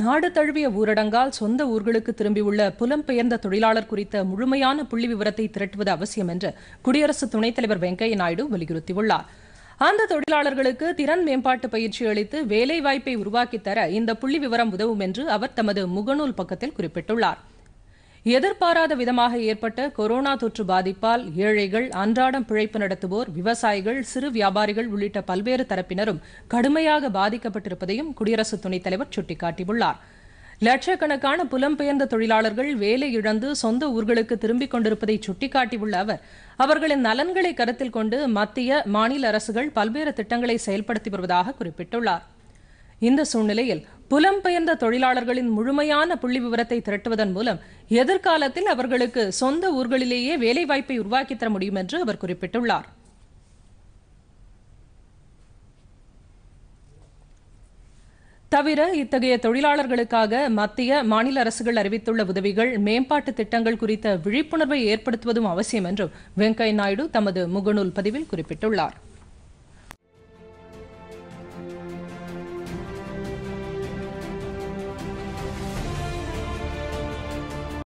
நாடு தழுவிய ஊரடங்கால் சொந்த ஊர்களுக்கு திரும்பியுள்ள புலம்பெயர்ந்த தொழிலாளர் குறித்த முழுமையான புள்ளி விவரத்தை திரட்டுவது அவசியம் என்று குடியரசு துணைத் தலைவர் வெங்கையா நாயுடு வலியுறுத்தியுள்ளார் அந்த தொழிலாளர்களுக்கு திறன் மேம்பாட்டு பயிற்சி அளித்து வேலைவாய்ப்பை உருவாக்கித் தர இந்த புள்ளி விவரம் உதவும் என்று அவர் தமது முகநூல் பக்கத்தில் குறிப்பிட்டுள்ளாா் எதிர்பாராத விதமாக ஏற்பட்ட கொரோனா தொற்று பாதிப்பால் ஏழைகள் அன்றாடம் பிழைப்பு நடத்துவோர் விவசாயிகள் சிறு வியாபாரிகள் உள்ளிட்ட பல்வேறு தரப்பினரும் கடுமையாக பாதிக்கப்பட்டிருப்பதையும் குடியரசு துணைத் தலைவர் சுட்டிக்காட்டியுள்ளார் லட்சக்கணக்கான புலம்பெயர்ந்த தொழிலாளர்கள் வேலை இழந்து சொந்த ஊர்களுக்கு திரும்பிக் கொண்டிருப்பதை சுட்டிக்காட்டியுள்ள அவர் அவர்களின் நலன்களை கருத்தில் கொண்டு மத்திய மாநில அரசுகள் பல்வேறு திட்டங்களை செயல்படுத்தி வருவதாக குறிப்பிட்டுள்ளார் இந்த சூழ்நிலையில் புலம்பெயர்ந்த தொழிலாளர்களின் முழுமையான புள்ளி விவரத்தை திரட்டுவதன் மூலம் எதிர்காலத்தில் அவர்களுக்கு சொந்த ஊர்களிலேயே வேலைவாய்ப்பை உருவாக்கித் தர முடியும் என்று அவர் குறிப்பிட்டுள்ளார் தவிர இத்தகைய தொழிலாளர்களுக்காக மத்திய மாநில அரசுகள் அறிவித்துள்ள உதவிகள் மேம்பாட்டு திட்டங்கள் குறித்த விழிப்புணர்வை ஏற்படுத்துவதும் அவசியம் என்றும் வெங்கையா நாயுடு தமது முகநூல் பதிவில் குறிப்பிட்டுள்ளாா்